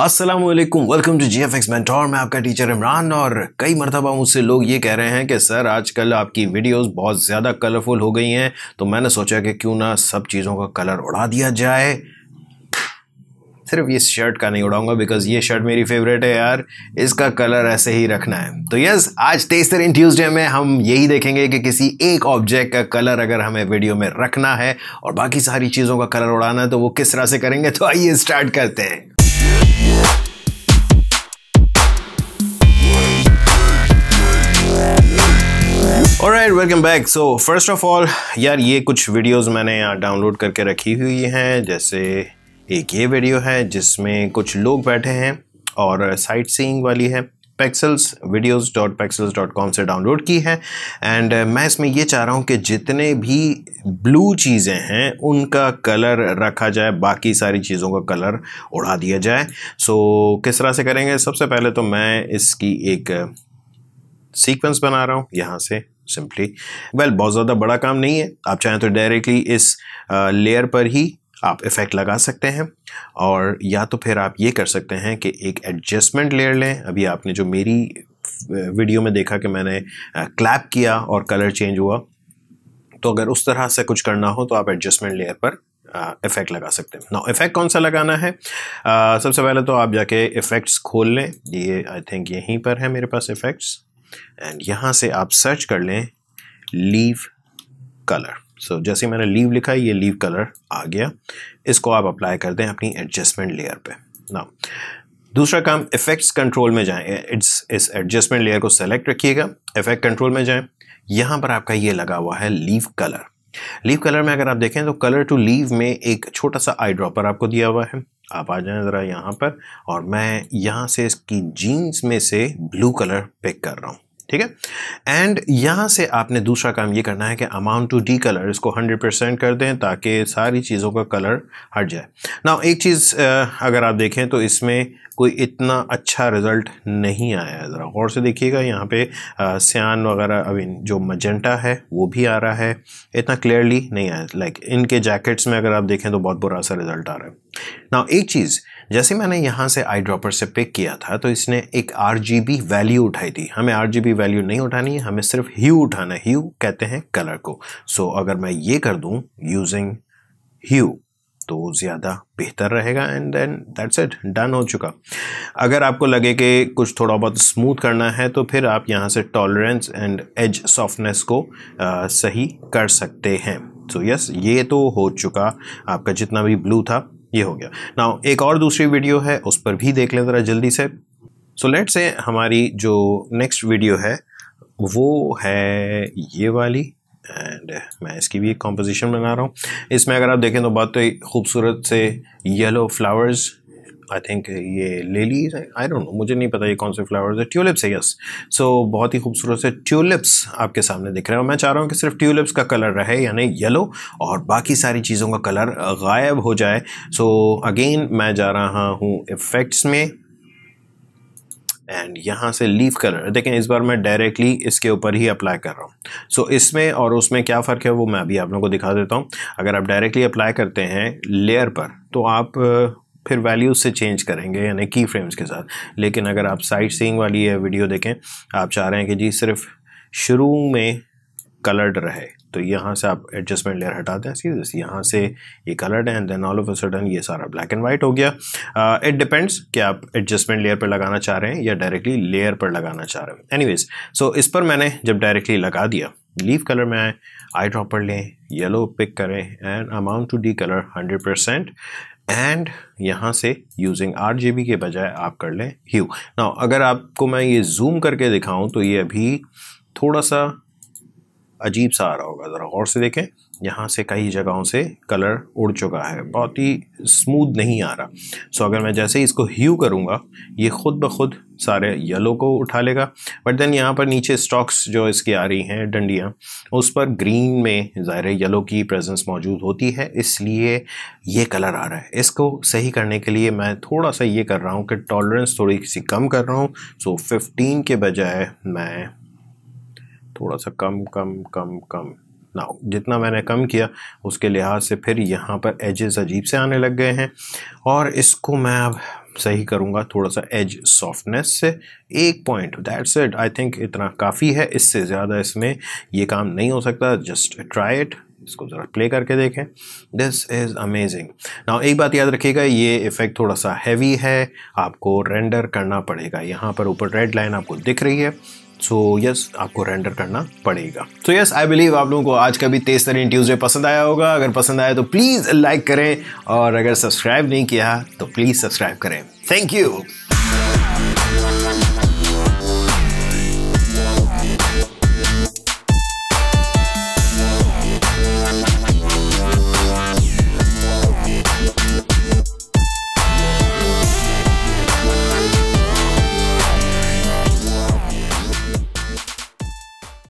अस्सलाम वालेकुम welcome to G X mentor मैं आपका टीचर इमरान और कई मरतबा मुझसे लोग ये कह रहे हैं कि सर आजकल आपकी वीडियोस बहुत ज़्यादा कलरफुल हो गई हैं तो मैंने सोचा कि क्यों ना सब चीज़ों का कलर उड़ा दिया जाए सिर्फ ये शर्ट का नहीं उड़ाऊंगा बिकॉज ये शर्ट मेरी फेवरेट है यार इसका कलर ऐसे ही रखना है तो यस आज तेईस तरीन ट्यूजडे में हम यही देखेंगे कि किसी एक ऑब्जेक्ट का कलर अगर हमें वीडियो में रखना है और बाकी सारी चीज़ों का कलर उड़ाना है तो वो किस तरह से करेंगे तो आइए स्टार्ट करते हैं alright welcome back so first of all यार ये कुछ वीडियोस मैंने यहाँ डाउनलोड करके रखी हुई हैं जैसे एक ये वीडियो है जिसमें कुछ लोग बैठे हैं और साइट सीइंग वाली है Pexels videos dot Pexels dot com से डाउनलोड की है एंड मैं इसमें ये चाह रहा हूँ कि जितने भी ब्लू चीज़ें हैं उनका कलर रखा जाए बाकी सारी चीज़ों का कलर उड़ा दिया जाए सो so, किस तरह से करेंगे सबसे पहले तो मैं इसकी एक सीक्वेंस बना रहा हूँ यहाँ से सिंपली वेल बहुत ज़्यादा बड़ा काम नहीं है आप चाहें तो डायरेक्टली इस लेयर पर ही आप इफ़ेक्ट लगा सकते हैं और या तो फिर आप ये कर सकते हैं कि एक एडजस्टमेंट लेयर लें अभी आपने जो मेरी वीडियो में देखा कि मैंने क्लैप किया और कलर चेंज हुआ तो अगर उस तरह से कुछ करना हो तो आप एडजस्टमेंट लेयर पर इफ़ेक्ट लगा सकते हैं ना इफ़ेक्ट कौन सा लगाना है सबसे पहले तो आप जाके इफ़ेक्ट्स खोल लें ये आई थिंक यहीं पर है मेरे पास इफ़ेक्ट्स एंड यहाँ से आप सर्च कर लें लीव कलर सो जैसे मैंने लीव लिखा है ये लीव कलर आ गया इसको आप अप्लाई कर दें अपनी एडजस्टमेंट लेयर पे ना दूसरा काम इफेक्ट्स कंट्रोल में जाएं इट्स इस एडजस्टमेंट लेयर को सेलेक्ट रखिएगा इफेक्ट कंट्रोल में जाएं यहाँ पर आपका ये लगा हुआ है लीव कलर लीव कलर में अगर आप देखें तो कलर टू लीव में एक छोटा सा आई ड्रॉपर आपको दिया हुआ है आप आ जाएं ज़रा यहाँ पर और मैं यहाँ से इसकी जीन्स में से ब्लू कलर पिक कर रहा हूँ ठीक है एंड यहाँ से आपने दूसरा काम ये करना है कि अमाउंट टू डी कलर इसको 100 परसेंट कर दें ताकि सारी चीज़ों का कलर हट जाए ना एक चीज़ अगर आप देखें तो इसमें कोई इतना अच्छा रिज़ल्ट नहीं आया है ज़रा गौर से देखिएगा यहाँ पे सियान वगैरह अभी जो मजेंटा है वो भी आ रहा है इतना क्लियरली नहीं आया लाइक like, इनके जैकेट्स में अगर आप देखें तो बहुत बुरा सा रिज़ल्ट आ रहा है ना एक चीज़ जैसे मैंने यहाँ से आई ड्रॉपर से पिक किया था तो इसने एक आर वैल्यू उठाई थी हमें आर वैल्यू नहीं उठानी है हमें सिर्फ ह्यू उठाना ह्यू कहते हैं कलर को सो so, अगर मैं ये कर दूँ यूजिंग ह्यू तो ज़्यादा बेहतर रहेगा and then that's it done हो चुका अगर आपको लगे कि कुछ थोड़ा बहुत स्मूथ करना है तो फिर आप यहाँ से टॉलरेंस एंड एज सॉफ्टनेस को आ, सही कर सकते हैं सो so, यस yes, ये तो हो चुका आपका जितना भी ब्लू था ये हो गया ना एक और दूसरी वीडियो है उस पर भी देख लें ज़रा जल्दी से सो लेट से हमारी जो नेक्स्ट वीडियो है वो है ये वाली एंड मैं इसकी भी एक कॉम्पोजिशन बना रहा हूँ इसमें अगर आप देखें तो बहुत तो खूबसूरत से येलो फ्लावर्स आई थिंक ये लेलीज आई डोंट नो मुझे नहीं पता ये कौन से फ्लावर्स है ट्यूलिप्स है यस सो बहुत ही खूबसूरत से ट्यूलिप्स आपके सामने दिख रहे हैं और मैं चाह रहा हूँ कि सिर्फ ट्यूलिप्स का कलर रहे यानी येलो और बाकी सारी चीज़ों का कलर गायब हो जाए सो so, अगेन मैं जा रहा हूँ इफ़ेक्ट्स में एंड यहाँ से लीफ कलर देखें इस बार मैं डायरेक्टली इसके ऊपर ही अप्लाई कर रहा हूँ सो so, इसमें और उसमें क्या फ़र्क है वो मैं अभी आप लोगों को दिखा देता हूँ अगर आप डायरेक्टली अप्लाई करते हैं लेयर पर तो आप फिर वैल्यूज से चेंज करेंगे यानी की फ्रेम्स के साथ लेकिन अगर आप साइट सीइंग वाली है वीडियो देखें आप चाह रहे हैं कि जी सिर्फ शुरू में कलर्ड रहे तो यहाँ से आप एडजस्टमेंट लेयर हटाते हैं सीधे यहाँ से ये कलर्ड है and then all of a sudden ये सारा ब्लैक एंड वाइट हो गया इट uh, डिपेंड्स कि आप एडजस्टमेंट लेयर पर लगाना चाह रहे हैं या डायरेक्टली लेयर पर लगाना चाह रहे हैं एनीवेज सो so, इस पर मैंने जब डायरेक्टली लगा दिया लीव कलर में आए आई ड्रॉपर लें येलो पिक करें and amount to the colour hundred percent and यहाँ से यूजिंग आर के बजाय आप कर लें ह्यू ना अगर आपको मैं ये जूम करके दिखाऊं तो ये अभी थोड़ा सा अजीब सा आ रहा होगा ज़रा गौर से देखें यहाँ से कई जगहों से कलर उड़ चुका है बहुत ही स्मूथ नहीं आ रहा सो अगर मैं जैसे ही इसको ह्यू करूँगा ये ख़ुद ब खुद सारे येलो को उठा लेगा बट देन यहाँ पर नीचे स्टॉक्स जो इसकी आ रही हैं डंडियाँ उस पर ग्रीन में ज़ाहिर येलो की प्रेजेंस मौजूद होती है इसलिए ये कलर आ रहा है इसको सही करने के लिए मैं थोड़ा सा ये कर रहा हूँ कि टॉलरेंस थोड़ी सी कम कर रहा हूँ सो so, 15 के बजाय मैं थोड़ा सा कम कम कम कम ना जितना मैंने कम किया उसके लिहाज से फिर यहाँ पर एजेस अजीब से आने लग गए हैं और इसको मैं अब सही करूँगा थोड़ा सा एज सॉफ्टनेस से एक point that's it I think इतना काफ़ी है इससे ज़्यादा इसमें ये काम नहीं हो सकता जस्ट ट्राई इट इसको ज़रा प्ले करके देखें दिस इज़ अमेजिंग ना एक बात याद रखिएगा ये इफ़ेक्ट थोड़ा सा हैवी है आपको रेंडर करना पड़ेगा यहाँ पर ऊपर रेड लाइन आपको दिख रही है सो so, यस yes, आपको रेंडर करना पड़ेगा तो यस आई बिलीव आप लोगों को आज का भी तेज तरीन ट्यूजडे पसंद आया होगा अगर पसंद आया तो प्लीज़ लाइक करें और अगर सब्सक्राइब नहीं किया तो प्लीज़ सब्सक्राइब करें थैंक यू